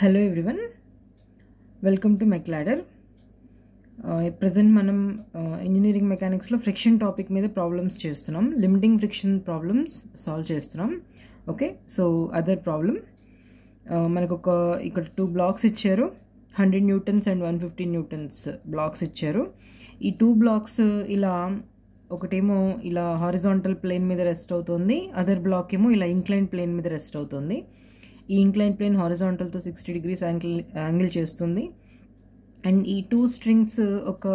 Hello everyone welcome to మెక్లాడర్ present మనం engineering మెకానిక్స్లో ఫ్రిక్షన్ టాపిక్ మీద ప్రాబ్లమ్స్ చేస్తున్నాం లిమిటింగ్ ఫ్రిక్షన్ ప్రాబ్లమ్స్ సాల్వ్ చేస్తున్నాం ఓకే సో అదర్ ప్రాబ్లమ్ మనకు ఒక ఇక్కడ టూ బ్లాక్స్ ఇచ్చారు hundred newtons and one fifty newtons blocks ఇచ్చారు ఈ టూ బ్లాక్స్ ఇలా ఒకటేమో ఇలా హారిజాంటల్ ప్లేన్ మీద రెస్ట్ అవుతుంది అదర్ బ్లాక్ ఏమో ఇలా ఇంక్లైన్ ప్లేన్ మీద రెస్ట్ అవుతుంది ఈ ఇంక్లైన్ ప్లేన్ హారిజాంటల్తో సిక్స్టీ డిగ్రీస్ యాంగిల్ యాంగిల్ చేస్తుంది అండ్ ఈ టూ స్ట్రింగ్స్ ఒక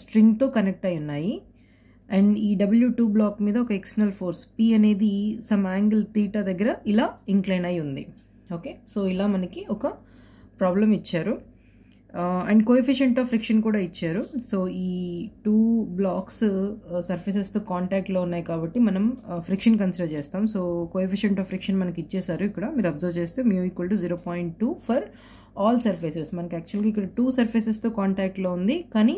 స్ట్రింగ్తో uh, కనెక్ట్ అయి ఉన్నాయి అండ్ ఈ డబ్ల్యూ టూ బ్లాక్ మీద ఒక ఎక్స్టర్నల్ ఫోర్స్ పి అనేది సమ్ యాంగిల్ తీటా దగ్గర ఇలా ఇంక్లైన్ అయి ఉంది ఓకే సో ఇలా మనకి ఒక ప్రాబ్లం ఇచ్చారు అండ్ కోఎఫిషియంట్ ఆఫ్ ఫ్రిక్షన్ కూడా ఇచ్చారు సో ఈ టూ బ్లాక్స్ సర్ఫేసెస్తో కాంటాక్ట్లో ఉన్నాయి కాబట్టి మనం ఫ్రిక్షన్ uh, కన్సిడర్ చేస్తాం సో కోఎఫిషియంట్ ఆఫ్ ఫ్రిక్షన్ మనకి ఇచ్చేసారు ఇక్కడ మీరు అబ్జర్వ్ చేస్తే mu equal to zero point two for all surfaces మనకి యాక్చువల్గా ఇక్కడ టూ సర్ఫేసెస్తో కాంటాక్ట్లో ఉంది కానీ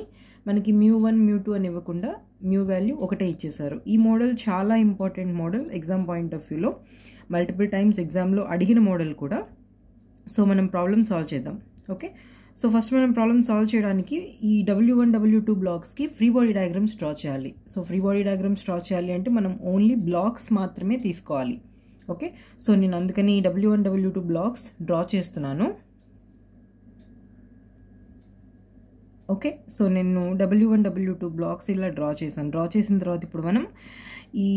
మనకి మ్యూ వన్ మ్యూ టూ అని ఇవ్వకుండా మ్యూ వాల్యూ ఒకటే ఇచ్చేసారు ఈ మోడల్ చాలా important model exam point of వ్యూలో మల్టిపుల్ టైమ్స్ ఎగ్జామ్లో అడిగిన మోడల్ కూడా సో మనం ప్రాబ్లమ్ సాల్వ్ చేద్దాం ఓకే సో ఫస్ట్ మనం ప్రాబ్లమ్ సాల్వ్ చేయడానికి ఈ డబ్ల్యూ వన్ డబ్ల్యూ టూ బ్లాక్స్కి ఫ్రీ బాడీ డయాగ్రామ్స్ డ్రా చేయాలి so free body diagrams draw చేయాలి అంటే మనం ఓన్లీ బ్లాక్స్ మాత్రమే తీసుకోవాలి ఓకే సో నేను అందుకని ఈ W one W two blocks draw చేస్తున్నాను ఓకే సో నేను W one W two blocks ఇలా డ్రా చేశాను డ్రా చేసిన తర్వాత ఇప్పుడు మనం ఈ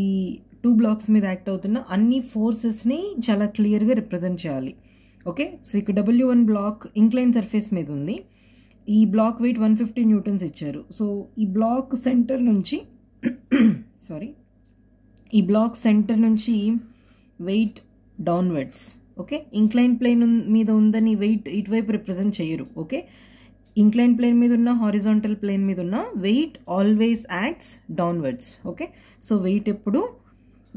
టూ బ్లాక్స్ మీద యాక్ట్ అవుతున్న అన్ని ఫోర్సెస్ని చాలా క్లియర్గా రిప్రజెంట్ చేయాలి ఓకే సో ఇక్కడ W one block incline surface మీద ఉంది ఈ block weight one fifty newtons ఇచ్చారు సో ఈ బ్లాక్ సెంటర్ నుంచి సారీ ఈ బ్లాక్ సెంటర్ నుంచి weight downwards okay incline plane మీద ఉందని వెయిట్ ఇటువైపు రిప్రజెంట్ చేయరు ఓకే ఇంక్లైన్ ప్లేన్ మీద ఉన్న హారిజాంటల్ ప్లేన్ మీద ఉన్న weight always acts downwards okay so weight ఎప్పుడు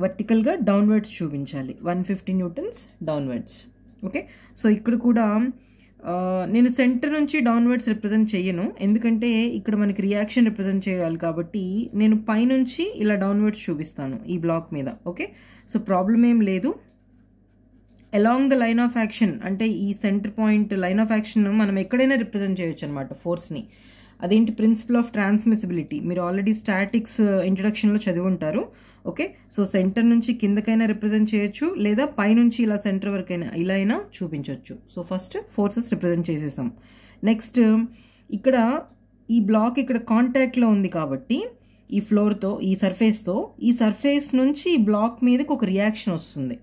వర్టికల్గా డౌన్వర్డ్స్ చూపించాలి one fifty newtons downwards okay so ఇక్కడ కూడా నేను సెంటర్ నుంచి డౌన్వర్డ్స్ రిప్రజెంట్ చేయను ఎందుకంటే ఇక్కడ మనకి రియాక్షన్ రిప్రజెంట్ చేయాలి కాబట్టి నేను పైనుంచి ఇలా డౌన్వర్డ్స్ చూపిస్తాను ఈ బ్లాక్ మీద ఓకే సో ప్రాబ్లం ఏం లేదు along the line of action అంటే ఈ center point line of action మనం ఎక్కడైనా రిప్రజెంట్ చేయొచ్చు అనమాట ఫోర్స్ని అదేంటి ప్రిన్సిపల్ ఆఫ్ ట్రాన్స్మిసిబిలిటీ మీరు ఆల్రెడీ స్టాటిక్స్ ఇంట్రడక్షన్లో uh, చదివి ఉంటారు ఓకే సో సెంటర్ నుంచి కిందకైనా రిప్రజెంట్ చేయొచ్చు లేదా పైనుంచి ఇలా సెంటర్ వరకైనా ఇలా అయినా చూపించవచ్చు సో ఫస్ట్ ఫోర్సెస్ రిప్రజెంట్ చేసేసాం నెక్స్ట్ ఇక్కడ ఈ బ్లాక్ ఇక్కడ కాంటాక్ట్లో ఉంది కాబట్టి ఈ ఫ్లోర్తో ఈ సర్ఫేస్తో ఈ సర్ఫేస్ నుంచి ఈ బ్లాక్ మీదకి ఒక రియాక్షన్ వస్తుంది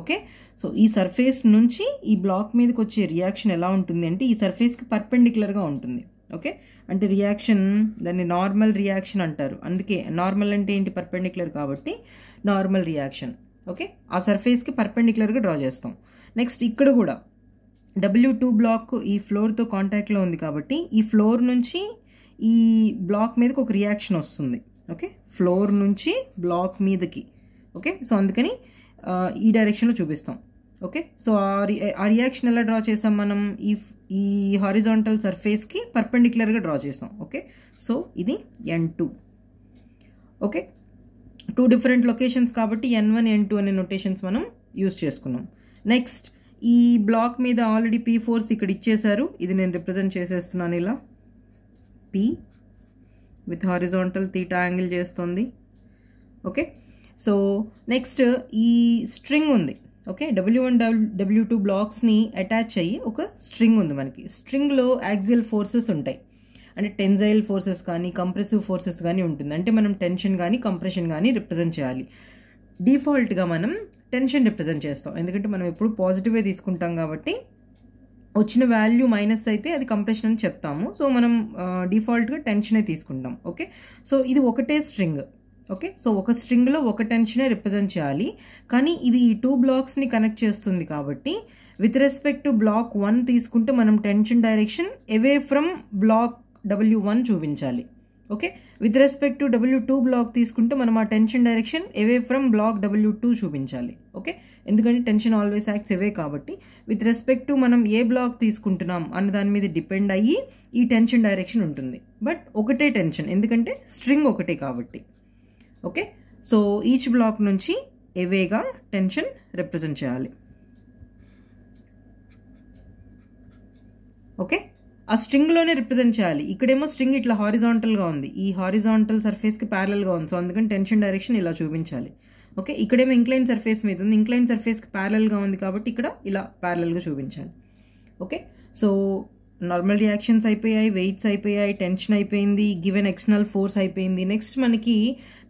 ఓకే సో ఈ సర్ఫేస్ నుంచి ఈ బ్లాక్ మీదకి వచ్చే రియాక్షన్ ఎలా ఉంటుంది అంటే ఈ సర్ఫేస్కి పర్పెండిక్యులర్గా ఉంటుంది ఓకే అంటే రియాక్షన్ దాన్ని నార్మల్ రియాక్షన్ అంటారు అందుకే నార్మల్ అంటే ఏంటి పర్పెండిక్యులర్ కాబట్టి నార్మల్ రియాక్షన్ ఓకే ఆ సర్ఫేస్కి పర్పెండిక్యులర్గా డ్రా చేస్తాం నెక్స్ట్ ఇక్కడ కూడా డబ్ల్యూ టూ బ్లాక్ ఈ ఫ్లోర్తో కాంటాక్ట్లో ఉంది కాబట్టి ఈ ఫ్లోర్ నుంచి ఈ బ్లాక్ మీదకి ఒక రియాక్షన్ వస్తుంది ఓకే ఫ్లోర్ నుంచి బ్లాక్ మీదకి ఓకే సో అందుకని ఈ డైరెక్షన్లో చూపిస్తాం ఓకే సో ఆ రియాక్షన్ ఎలా డ్రా చేసాం మనం ఈ ఈ హారిజాంటల్ సర్ఫేస్కి పర్పెండిక్యులర్గా డ్రా చేసాం ఓకే సో ఇది N two okay two different locations కాబట్టి ఎన్ వన్ ఎన్ టూ అనే నొటేషన్స్ మనం యూస్ చేసుకున్నాం నెక్స్ట్ ఈ బ్లాక్ మీద ఆల్రెడీ పీ ఫోర్స్ ఇక్కడ ఇచ్చేశారు ఇది నేను రిప్రజెంట్ చేసేస్తున్నాను ఇలా P with horizontal theta angle చేస్తుంది ఓకే సో నెక్స్ట్ ఈ స్ట్రింగ్ ఉంది okay W one W two బ్లాక్స్ని అటాచ్ అయ్యి ఒక స్ట్రింగ్ ఉంది మనకి స్ట్రింగ్లో యాక్సియల్ ఫోర్సెస్ ఉంటాయి అంటే టెన్జైల్ ఫోర్సెస్ కానీ కంప్రెసివ్ ఫోర్సెస్ కానీ ఉంటుంది అంటే మనం టెన్షన్ కానీ కంప్రెషన్ కానీ రిప్రజెంట్ చేయాలి డిఫాల్ట్గా మనం టెన్షన్ రిప్రజెంట్ చేస్తాం ఎందుకంటే మనం ఎప్పుడు పాజిటివే తీసుకుంటాం కాబట్టి వచ్చిన వాల్యూ మైనస్ అయితే అది కంప్రెషన్ అని చెప్తాము సో మనం డిఫాల్ట్గా uh, టెన్షనే తీసుకుంటాం ఓకే సో ఇది ఒకటే స్ట్రింగ్ ఓకే సో ఒక స్ట్రింగ్లో ఒక టెన్షనే రిప్రజెంట్ చేయాలి కానీ ఇది ఈ టూ బ్లాక్స్ని కనెక్ట్ చేస్తుంది కాబట్టి with respect to block one తీసుకుంటే మనం tension direction away from block W one చూపించాలి okay with respect to W two block తీసుకుంటే మనం ఆ tension direction away from block W two చూపించాలి ఓకే ఎందుకంటే టెన్షన్ ఆల్వేస్ యాక్ట్స్ అవే కాబట్టి with respect to మనం ఏ బ్లాక్ తీసుకుంటున్నాం అన్న దాని మీద డిపెండ్ అయ్యి ఈ టెన్షన్ డైరెక్షన్ ఉంటుంది బట్ ఒకటే టెన్షన్ ఎందుకంటే స్ట్రింగ్ ఒకటే కాబట్టి ఓకే సో ఈచ్ బ్లాక్ నుంచి ఎవేగా టెన్షన్ రిప్రజెంట్ చేయాలి ఓకే ఆ స్ట్రింగ్లోనే రిప్రజెంట్ చేయాలి ఇక్కడేమో స్ట్రింగ్ ఇట్లా హారిజాంటల్గా ఉంది ఈ హారిజాంటల్ సర్ఫేస్కి ప్యారల్గా ఉంది సో అందుకని టెన్షన్ డైరెక్షన్ ఇలా చూపించాలి ఓకే ఇక్కడేమో ఇంక్లైన్ సర్ఫేస్ మీద ఉంది ఇంక్లైన్ సర్ఫేస్కి ప్యారల్గా ఉంది కాబట్టి ఇక్కడ ఇలా ప్యారల్గా చూపించాలి ఓకే సో నార్మల్ రియాక్షన్స్ అయిపోయాయి వెయిట్స్ అయిపోయాయి టెన్షన్ అయిపోయింది గివెన్ ఎక్స్టర్నల్ ఫోర్స్ అయిపోయింది నెక్స్ట్ మనకి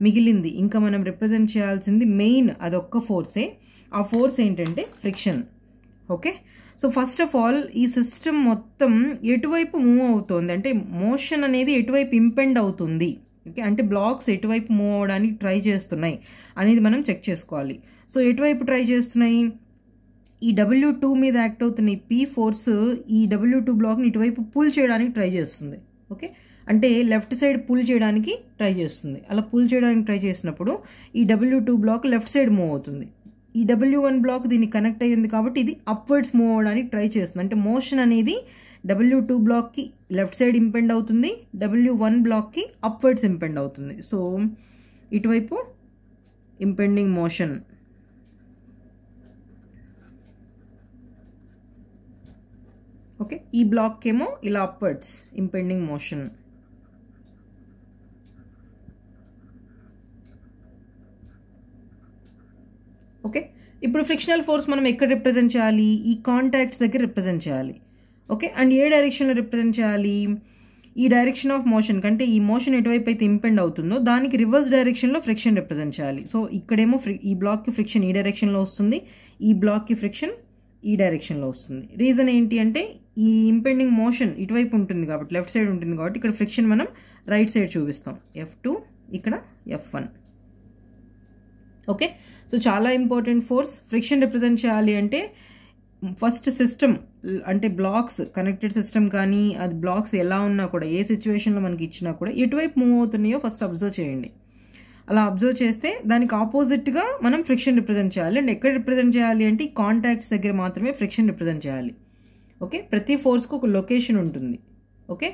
మిగిలింది ఇంకా మనం రిప్రజెంట్ చేయాల్సింది మెయిన్ అదొక్క ఫోర్సే ఆ ఫోర్స్ ఏంటంటే friction okay so first of all ఈ సిస్టమ్ మొత్తం ఎటువైపు మూవ్ అవుతుంది అంటే మోషన్ అనేది ఎటువైపు ఇంపెండ్ అవుతుంది ఓకే అంటే బ్లాక్స్ ఎటువైపు మూవ్ అవడానికి ట్రై చేస్తున్నాయి అనేది మనం చెక్ చేసుకోవాలి సో ఎటువైపు ట్రై చేస్తున్నాయి ఈ డబ్ల్యూ టూ మీద యాక్ట్ అవుతున్న ఈ పీ ఫోర్స్ ఈ డబ్ల్యూ టూ బ్లాక్ని ఇటువైపు పుల్ చేయడానికి ట్రై చేస్తుంది ఓకే అంటే లెఫ్ట్ సైడ్ పుల్ చేయడానికి ట్రై చేస్తుంది అలా పుల్ చేయడానికి ట్రై చేసినప్పుడు ఈ W two block left side move అవుతుంది ఈ డబ్ల్యూ వన్ బ్లాక్ దీన్ని కనెక్ట్ అయ్యింది కాబట్టి ఇది అప్వర్డ్స్ మూవ్ అవడానికి ట్రై చేస్తుంది అంటే మోషన్ అనేది డబ్ల్యూ టూ బ్లాక్కి లెఫ్ట్ సైడ్ ఇంపెండ్ అవుతుంది డబ్ల్యూ వన్ బ్లాక్కి అప్వర్డ్స్ ఇంపెండ్ అవుతుంది సో ఇటువైపు ఇంపెండింగ్ మోషన్ ఓకే ఈ బ్లాక్ ఏమో ఇలా అప్వర్డ్స్ ఇంపెండింగ్ మోషన్ ఓకే ఇప్పుడు ఫ్రిక్షనల్ ఫోర్స్ మనం ఎక్కడ రిప్రజెంట్ చేయాలి ఈ కాంటాక్ట్స్ దగ్గర రిప్రజెంట్ చేయాలి ఓకే అండ్ ఏ డైరెక్షన్లో రిప్రజెంట్ చేయాలి ఈ డైరెక్షన్ ఆఫ్ మోషన్ కంటే ఈ మోషన్ ఎటువైపు అయితే ఇంపెండ్ అవుతుందో దానికి రివర్స్ డైరెక్షన్లో ఫ్రిక్షన్ రిప్రజెంట్ చేయాలి సో ఇక్కడేమో ఫ్రి ఈ బ్లాక్కి ఫ్రిక్షన్ ఈ డైరెక్షన్లో వస్తుంది ఈ బ్లాక్కి ఫ్రిక్షన్ ఈ డైరెక్షన్లో వస్తుంది రీజన్ ఏంటి అంటే ఈ ఇంపెండింగ్ మోషన్ ఇటువైపు ఉంటుంది కాబట్టి లెఫ్ట్ సైడ్ ఉంటుంది కాబట్టి ఇక్కడ ఫ్రిక్షన్ మనం రైట్ సైడ్ చూపిస్తాం ఎఫ్ టూ ఇక్కడ ఎఫ్ వన్ ఓకే సో చాలా ఇంపార్టెంట్ ఫోర్స్ ఫ్రిక్షన్ రిప్రజెంట్ చేయాలి అంటే ఫస్ట్ సిస్టమ్ అంటే బ్లాక్స్ కనెక్టెడ్ సిస్టమ్ కానీ అది బ్లాక్స్ ఎలా ఉన్నా కూడా ఏ సిచ్యువేషన్లో మనకి ఇచ్చినా కూడా ఎటువైపు మూవ్ అవుతున్నాయో ఫస్ట్ అబ్జర్వ్ చేయండి అలా అబ్జర్వ్ చేస్తే దానికి ఆపోజిట్గా మనం ఫ్రిక్షన్ రిప్రజెంట్ చేయాలి అండ్ ఎక్కడ రిప్రజెంట్ చేయాలి అంటే ఈ కాంటాక్ట్స్ దగ్గర మాత్రమే ఫ్రిక్షన్ రిప్రజెంట్ చేయాలి ఓకే ప్రతి ఫోర్స్కు ఒక లొకేషన్ ఉంటుంది ఓకే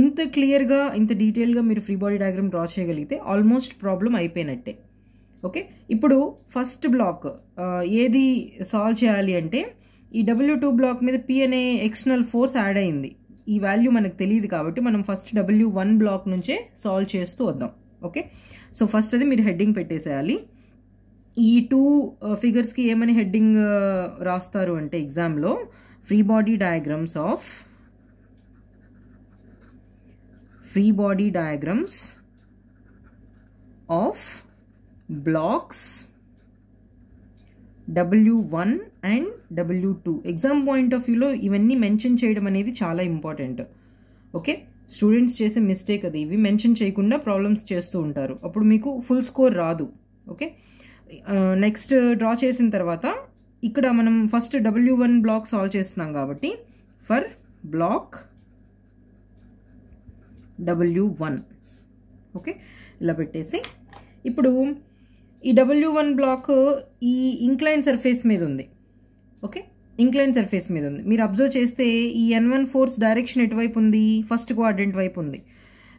ఇంత క్లియర్గా ఇంత డీటెయిల్గా మీరు ఫ్రీ బాడీ డయాగ్రామ్ డ్రా చేయగలిగితే ఆల్మోస్ట్ ప్రాబ్లం అయిపోయినట్టే ఓకే ఇప్పుడు ఫస్ట్ బ్లాక్ uh, ఏది సాల్వ్ చేయాలి అంటే ఈ డబ్ల్యూ టూ బ్లాక్ మీద పి అనే ఎక్స్టర్నల్ ఫోర్స్ యాడ్ అయింది ఈ వాల్యూ మనకు తెలియదు కాబట్టి మనం ఫస్ట్ డబ్ల్యూ వన్ బ్లాక్ నుంచే సాల్వ్ చేస్తూ వద్దాం ఓకే సో ఫస్ట్ అది మీరు హెడ్డింగ్ పెట్టేసేయాలి ఈ టూ ఫిగర్స్కి ఏమని హెడ్డింగ్ రాస్తారు అంటే ఎగ్జామ్లో free body diagrams of free body diagrams of blocks W one and W two exam point of వ్యూలో ఇవన్నీ మెన్షన్ చేయడం అనేది చాలా ఇంపార్టెంట్ ఓకే స్టూడెంట్స్ చేసే మిస్టేక్ అది ఇవి మెన్షన్ చేయకుండా ప్రాబ్లమ్స్ చేస్తూ ఉంటారు అప్పుడు మీకు ఫుల్ స్కోర్ రాదు ఓకే నెక్స్ట్ డ్రా చేసిన తర్వాత ఇక్కడ మనం first W one block solve చేస్తున్నాం కాబట్టి for block W one okay ఇలా పెట్టేసి ఇప్పుడు ఈ డబ్ల్యూ వన్ బ్లాక్ ఈ ఇంక్లైన్ సర్ఫేస్ మీద ఉంది ఓకే ఇంక్లైన్ సర్ఫేస్ మీద ఉంది మీరు అబ్జర్వ్ చేస్తే ఈ ఎన్ వన్ ఫోర్స్ డైరెక్షన్ ఎటువైపు ఉంది ఫస్ట్ క్వాడ్రెంట్ వైపు ఉంది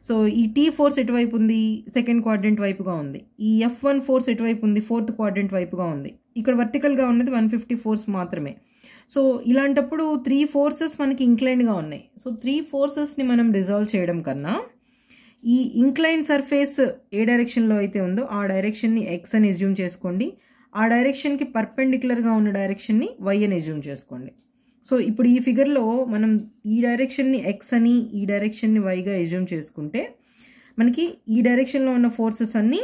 సో ఈ టీ ఫోర్స్ ఎటువైపు ఉంది సెకండ్ క్వాడ్రెంట్ వైపుగా ఉంది ఈ ఎఫ్ వన్ ఫోర్స్ ఎటువైపు ఉంది ఫోర్త్ క్వాడ్రెంట్ వైపుగా ఉంది ఇక్కడ వర్టికల్గా ఉన్నది వన్ ఫిఫ్టీ ఫోర్స్ మాత్రమే సో ఇలాంటప్పుడు త్రీ ఫోర్సెస్ మనకి ఇంక్లైన్గా ఉన్నాయి సో త్రీ ఫోర్సెస్ని మనం రిజాల్వ్ చేయడం కన్నా ఈ ఇంక్లైన్ సర్ఫేస్ ఏ డైరెక్షన్లో అయితే ఉందో ఆ డైరెక్షన్ని ఎక్స్ అని రిజ్యూమ్ చేసుకోండి ఆ డైరెక్షన్కి పర్పెండిక్యులర్గా ఉన్న డైరెక్షన్ని వై అని ఎజ్యూమ్ చేసుకోండి సో ఇప్పుడు ఈ ఫిగర్లో మనం ఈ డైరెక్షన్ని ఎక్స్ అని ఈ డైరెక్షన్ని వైగా ఎజ్యూమ్ చేసుకుంటే మనకి ఈ డైరెక్షన్లో ఉన్న ఫోర్సెస్ అన్నీ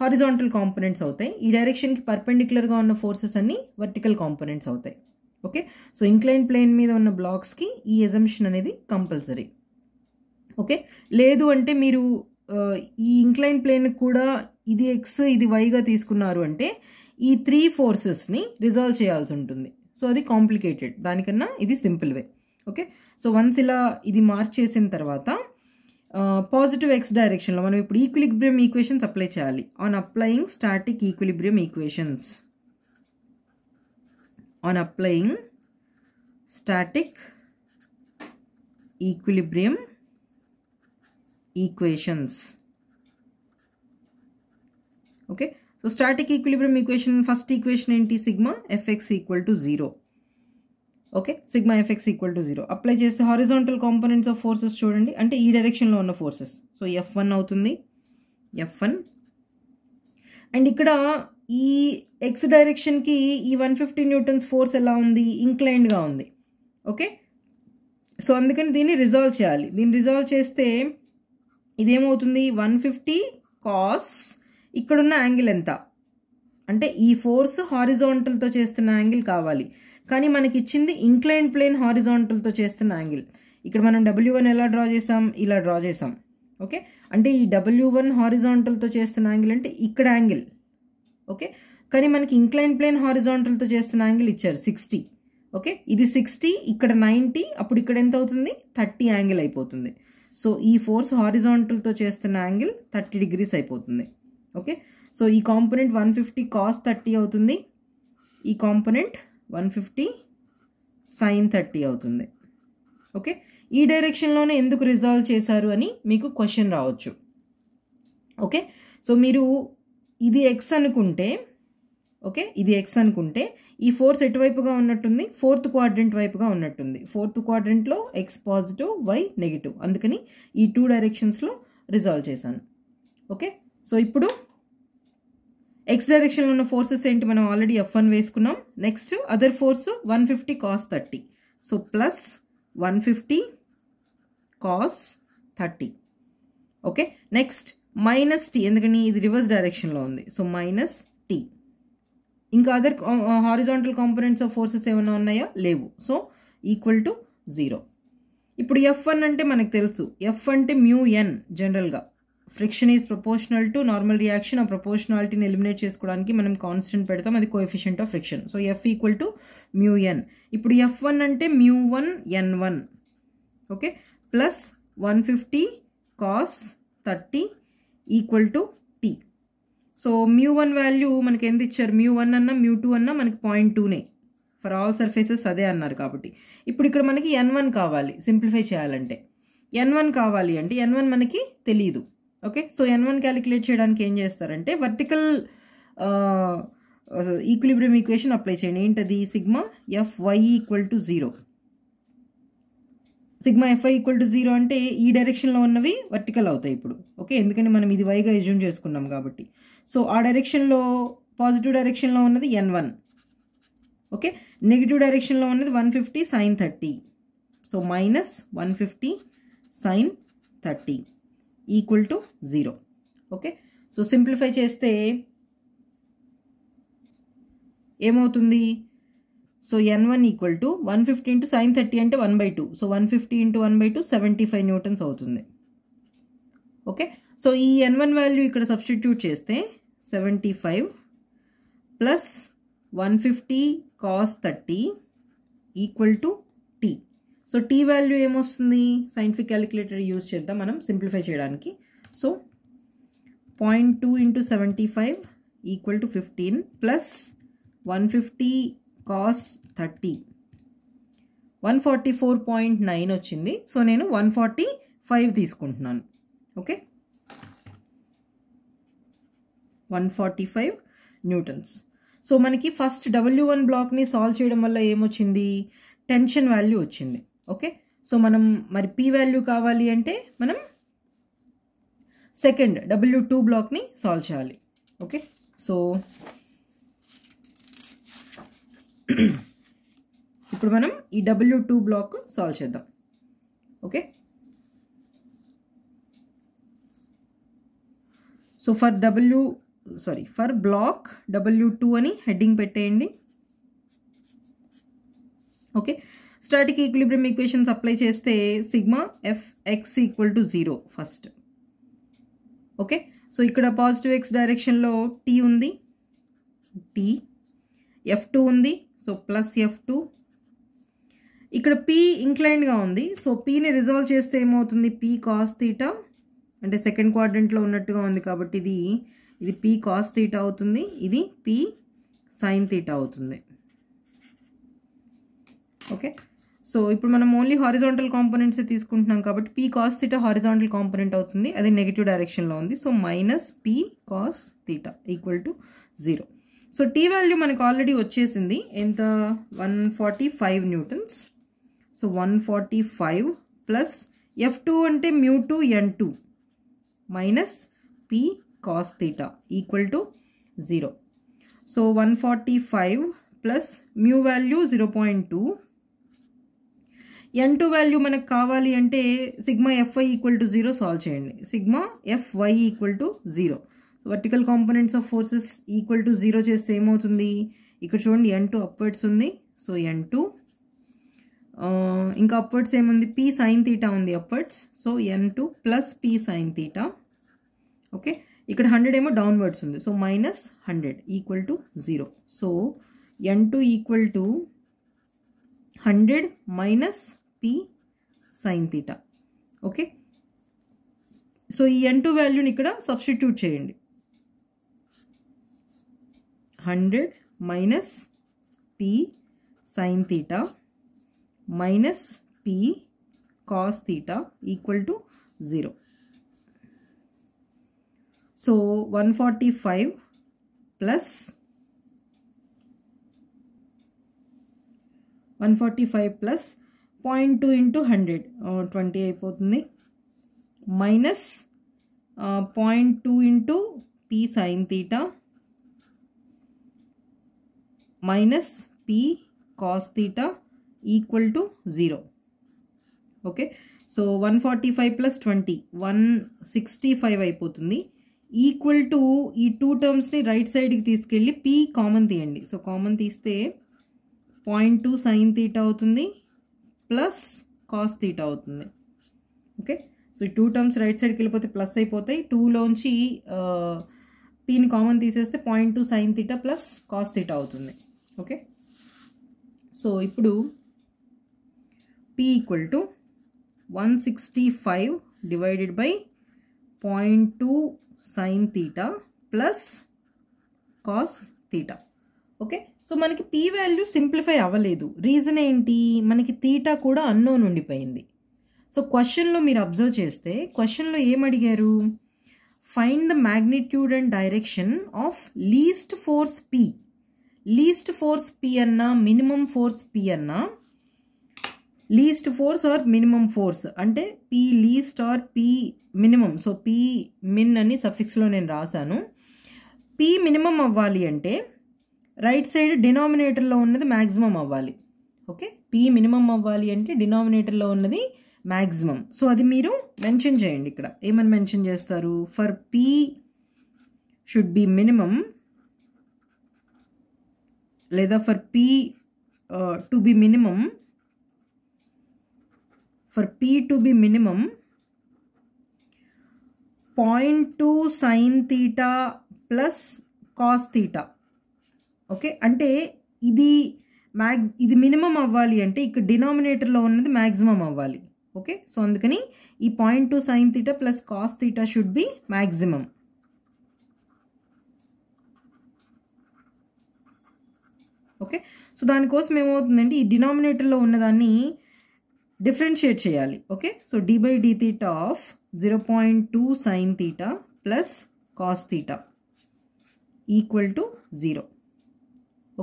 హారిజాంటల్ కాంపోనెంట్స్ అవుతాయి ఈ డైరెక్షన్కి పర్పెండిక్యులర్గా ఉన్న ఫోర్సెస్ అన్నీ వర్టికల్ కాంపోనెంట్స్ అవుతాయి ఓకే సో ఇంక్లైన్ ప్లేన్ మీద ఉన్న బ్లాక్స్కి ఈ ఎజంప్షన్ అనేది కంపల్సరీ ఓకే లేదు అంటే మీరు uh, ఈ ఇంక్లైన్ ప్లేన్ కూడా ఇది ఎక్స్ ఇది వైగా తీసుకున్నారు అంటే ఈ త్రీ ఫోర్సెస్ని రిజాల్వ్ చేయాల్సి ఉంటుంది సో అది కాంప్లికేటెడ్ దానికన్నా ఇది simple way okay so once ఇలా ఇది మార్చేసిన తర్వాత పాజిటివ్ ఎక్స్ డైరెక్షన్లో మనం ఇప్పుడు ఈక్విలిబ్రియం ఈక్వేషన్స్ అప్లై చేయాలి on applying static equilibrium equations on applying static equilibrium equations okay so static equilibrium equation first equation ఏంటి sigma F X equal to zero okay sigma F X equal to zero apply చేస్తే horizontal components of forces చూడండి అంటే ఈ డైరెక్షన్లో ఉన్న ఫోర్సెస్ so F one అవుతుంది F one and ఇక్కడ ఈ ఎక్స్ డైరెక్షన్కి ఈ వన్ ఫిఫ్టీ న్యూటన్స్ ఫోర్స్ ఎలా ఉంది ఇంక్లైన్డ్గా ఉంది ఓకే సో అందుకని దీన్ని రిజాల్వ్ చేయాలి దీన్ని రిజాల్వ్ చేస్తే ఇదేమవుతుంది వన్ ఫిఫ్టీ కాస్ ఇక్కడున్న యాంగిల్ ఎంత అంటే ఈ ఫోర్స్ హారిజాంటల్తో చేస్తున్న యాంగిల్ కావాలి కానీ మనకి ఇచ్చింది ఇంక్లైన్ ప్లేన్ హారిజాంటల్తో చేస్తున్న యాంగిల్ ఇక్కడ మనం డబ్ల్యూ వన్ ఎలా డ్రా చేసాం ఇలా డ్రా చేసాం ఓకే అంటే ఈ డబ్ల్యూ వన్ హారిజాంటల్తో చేస్తున్న యాంగిల్ అంటే ఇక్కడ యాంగిల్ ఓకే కానీ మనకి ఇంక్లైన్ ప్లేన్ హారిజాంటల్తో చేస్తున్న యాంగిల్ ఇచ్చారు సిక్స్టీ ఓకే ఇది సిక్స్టీ ఇక్కడ నైంటీ అప్పుడు ఇక్కడ ఎంత అవుతుంది థర్టీ యాంగిల్ అయిపోతుంది సో ఈ ఫోర్స్ హారిజాంటల్తో చేస్తున్న యాంగిల్ థర్టీ డిగ్రీస్ అయిపోతుంది ఓకే సో ఈ component one fifty cos thirty అవుతుంది ఈ component one fifty sine thirty అవుతుంది ఓకే ఈ డైరెక్షన్లోనే ఎందుకు రిజాల్వ్ చేశారు అని మీకు క్వశ్చన్ రావచ్చు ఓకే సో మీరు ఇది ఎక్స్ అనుకుంటే ఓకే ఇది ఎక్స్ అనుకుంటే ఈ ఫోర్స్ ఎటువైపుగా ఉన్నట్టుంది ఫోర్త్ క్వాడ్రెంట్ వైపుగా ఉన్నట్టుంది ఫోర్త్ క్వాడ్రెంట్లో ఎక్స్ పాజిటివ్ వై నెగిటివ్ అందుకని ఈ టూ డైరెక్షన్స్లో రిజాల్వ్ చేశాను ఓకే సో ఇప్పుడు ఎక్స్ డైరెక్షన్లో ఉన్న ఫోర్సెస్ ఏంటి మనం ఆల్రెడీ ఎఫ్ వన్ వేసుకున్నాం next other force one fifty cos thirty so plus one fifty cos thirty okay next minus T ఎందుకని ఇది రివర్స్ డైరెక్షన్లో ఉంది సో మైనస్ టీ ఇంకా other horizontal components of forces ఏమైనా ఉన్నాయా లేవు సో ఈక్వల్ టు జీరో ఇప్పుడు ఎఫ్ వన్ అంటే మనకు తెలుసు ఎఫ్ అంటే మ్యూ ఎన్ జనరల్గా friction is proportional to normal reaction ఆ ప్రపోర్షనాలిటీని ఎలిమినేట్ చేసుకోవడానికి మనం కాన్స్టెంట్ పెడతాం అది coefficient of friction so F equal to mu N ఇప్పుడు ఎఫ్ వన్ అంటే mu one N one okay plus one fifty cos thirty equal to T so mu one value మనకి ఎంత ఇచ్చారు మ్యూ వన్ అన్నా mu two అన్నా మనకి point టూనే for all surfaces అదే అన్నారు కాబట్టి ఇప్పుడు ఇక్కడ మనకి ఎన్ వన్ కావాలి సింప్లిఫై చేయాలంటే ఎన్ వన్ కావాలి అంటే ఎన్ వన్ మనకి తెలీదు okay so N one calculate చేయడానికి ఏం చేస్తారంటే వర్టికల్ ఈక్విలిబ్రియం ఈక్వేషన్ అప్లై చేయండి ఏంటది sigma F Y equal to zero sigma F Y equal to zero అంటే ఈ డైరెక్షన్లో ఉన్నవి వర్టికల్ అవుతాయి ఇప్పుడు ఓకే ఎందుకని మనం ఇది వైగా ఎజ్యూమ్ చేసుకున్నాం కాబట్టి సో ఆ డైరెక్షన్లో పాజిటివ్ డైరెక్షన్లో ఉన్నది ఎన్ వన్ ఓకే నెగిటివ్ డైరెక్షన్లో ఉన్నది one fifty sine thirty so minus one fifty sine thirty equal to zero okay so simplify చేస్తే ఏమవుతుంది so N one equal to one fifty into sine thirty అంటే one by two so one fifty into one by two seventy five newtons అవుతుంది okay so ఈ N one value ఇక్కడ substitute చేస్తే seventy five plus one fifty cos thirty equal to so T value ఏమొస్తుంది scientific calculator use చేద్దాం మనం simplify చేయడానికి so point two into seventy five equal to fifteen plus one fifty cos thirty one forty four point nine వచ్చింది so నేను one forty five తీసుకుంటున్నాను okay one forty five newtons so మనకి first W one బ్లాక్ని సాల్వ్ చేయడం వల్ల ఏమొచ్చింది tension value వచ్చింది ఓకే సో మనం మరి పీ వాల్యూ కావాలి అంటే మనం సెకండ్ డబ్ల్యూ టూ బ్లాక్ని సాల్వ్ చేయాలి ఓకే సో ఇప్పుడు మనం ఈ డబ్ల్యూ టూ బ్లాక్ సాల్వ్ చేద్దాం okay so for W sorry for block W two అని హెడ్డింగ్ పెట్టేయండి okay static equilibrium equations apply చేస్తే sigma F X equal to zero first okay so ఇక్కడ పాజిటివ్ ఎక్స్ డైరెక్షన్లో T ఉంది T F two ఉంది so plus F two ఇక్కడ P ఇంక్లైన్గా ఉంది సో పీని రిజాల్వ్ చేస్తే ఏమవుతుంది పీ కాస్ తీటా అంటే సెకండ్ క్వార్డెంట్లో ఉన్నట్టుగా ఉంది కాబట్టి ఇది ఇది పీ కాస్ తీటా అవుతుంది ఇది పీ సైన్ తీటా అవుతుంది ఓకే సో ఇప్పుడు మనం ఓన్లీ హారిజాంటల్ కాంపోనెంట్స్ తీసుకుంటున్నాం కాబట్టి P cos theta horizontal component అవుతుంది అది నెగిటివ్ డైరెక్షన్లో ఉంది so minus P cos theta equal to zero so T value మనకు ఆల్రెడీ వచ్చేసింది ఎంత one forty five newtons so one forty five plus F two అంటే mu two N two minus P cos theta equal to zero so one forty five plus mu value zero point two N two value మనకు కావాలి అంటే sigma F Y equal to zero solve చేయండి sigma Y equal to zero vertical components of forces equal to zero చేస్తే ఏమవుతుంది ఇక్కడ చూడండి N two upwards ఉంది so N two ఇంకా అప్వర్డ్స్ ఏముంది పీ సైన్ తీటా ఉంది upwards so N two plus P sine theta okay ఇక్కడ hundred ఏమో డౌన్వర్డ్స్ ఉంది so minus hundred equal to zero so N two equal to hundred minus P sine theta okay so ई N two वाल्यून इक substitute hundred minus P sine theta minus P cos theta equal to zero so one forty five plus one forty five plus point two into hundred twenty అయిపోతుంది minus point two into P sine theta minus P cos theta equal to zero okay so one forty five plus twenty one sixty five అయిపోతుంది equal to ఈ two టర్మ్స్ని right సైడ్కి తీసుకెళ్ళి P common తీయండి సో common తీస్తే point two sine theta అవుతుంది plus cos theta అవుతుంది ఓకే సో ఈ టూ టర్మ్స్ రైట్ సైడ్కి వెళ్ళిపోతే ప్లస్ అయిపోతాయి టూలోంచి పీని కామన్ తీసేస్తే point two sine theta plus cos theta అవుతుంది ఓకే సో ఇప్పుడు P equal to one sixty five divided by point two sine theta plus cos theta okay so మనకి P value simplify అవ్వలేదు reason ఏంటి మనకి theta కూడా unknown ఉండిపోయింది so క్వశ్చన్లో మీరు అబ్జర్వ్ చేస్తే క్వశ్చన్లో ఏమడిగారు find the magnitude and direction of least force P least force P అన్నా మినిమం ఫోర్స్ పీ అన్నా least force or minimum force అంటే P least or P minimum so P min అని సఫిక్స్లో నేను రాశాను పీ మినిమం అవ్వాలి అంటే రైట్ సైడ్ డినామినేటర్లో ఉన్నది మ్యాక్సిమం అవ్వాలి ఓకే పి మినిమం అవ్వాలి అంటే డినామినేటర్లో ఉన్నది మ్యాక్సిమం సో అది మీరు మెన్షన్ చేయండి ఇక్కడ ఏమని మెన్షన్ చేస్తారు for P should be minimum లేదా for P to be minimum for P to be minimum point two sine theta plus cos theta okay అంటే ఇది మ్యాక్స్ ఇది మినిమం అవ్వాలి అంటే ఇక్కడ డినామినేటర్లో ఉన్నది మ్యాక్సిమం అవ్వాలి ఓకే సో అందుకని ఈ point two sine theta plus cos theta should be maximum okay so దానికోసం ఏమవుతుందండి ఈ డినామినేటర్లో ఉన్నదాన్ని డిఫరెన్షియేట్ చేయాలి okay so d by d theta of zero point two sine theta plus cos theta equal to zero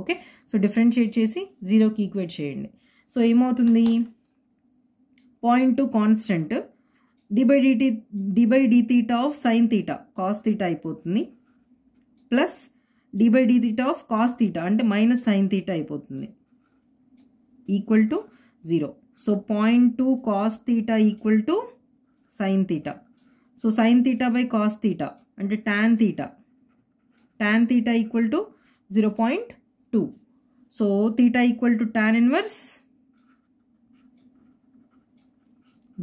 okay so differentiate చేసి జీరోకి equate చేయండి so ఏమవుతుంది point two constant d by dt d by d theta of sine theta cos theta అయిపోతుంది plus d by by theta of cos theta అంటే minus sine theta అయిపోతుంది equal to zero so point two cos theta equal to sine theta so sine theta by cos theta అంటే tan theta tan theta equal to zero point 2. So, theta equal to tan inverse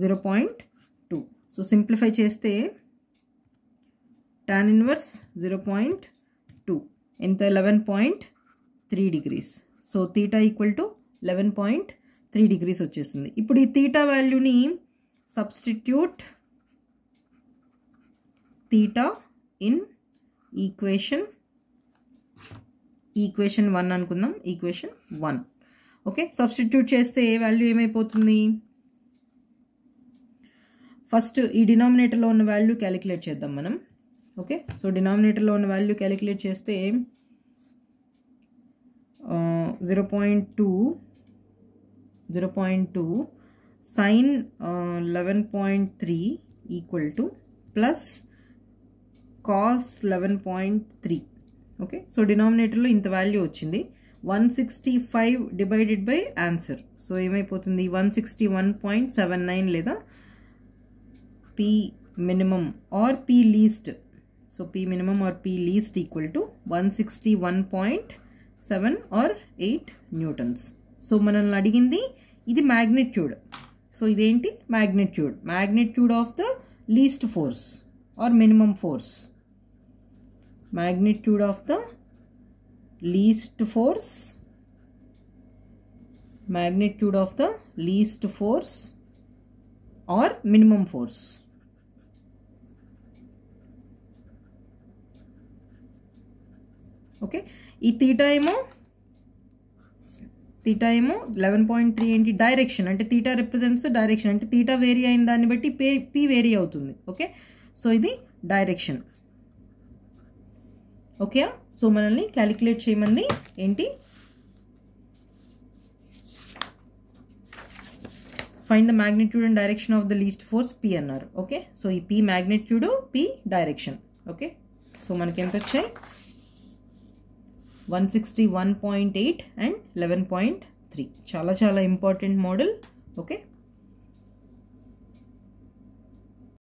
0 0.2. So, simplify చేస్తే tan inverse 0 0.2 ఎంత 11.3 degrees. So, theta equal to 11.3 degrees వచ్చేసింది ఇప్పుడు ఈ theta వాల్యూని substitute theta in equation 1. Equation one అనుకుందాం equation one okay substitute చేస్తే ఏ value ఏమైపోతుంది ఫస్ట్ ఈ డినామినేటర్లో ఉన్న వాల్యూ క్యాలిక్యులేట్ చేద్దాం మనం ఓకే సో డినామినేటర్లో ఉన్న వాల్యూ క్యాలిక్యులేట్ చేస్తే zero point two zero point two sine eleven point three equal to plus cos eleven point three okay so డినామినేటర్లో ఇంత వాల్యూ వచ్చింది one sixty five divided by answer so ఏమైపోతుంది one sixty one point seven nine లేదా P minimum or P least so P minimum or P least equal to one sixty one point seven or eight newtons so మనల్ని అడిగింది ఇది magnitude so ఇదేంటి magnitude magnitude of the least force or minimum force magnitude of the least force magnitude of the least force or minimum force okay ఈ theta ఏమో theta ఏమో eleven point three ఏంటి direction అంటే theta represents direction అంటే theta vary అయిన దాన్ని బట్టి పే పీ వేరీ అవుతుంది ఓకే సో ఇది డైరెక్షన్ ఓకే సో మనల్ని క్యాలిక్యులేట్ చేయమంది ఏంటి find the magnitude and direction of the least force P అన్నారు ఓకే సో ఈ P magnitude P direction okay so మనకి ఎంత వచ్చాయి one sixty one point eight and eleven point three చాలా చాలా ఇంపార్టెంట్ మోడల్ ఓకే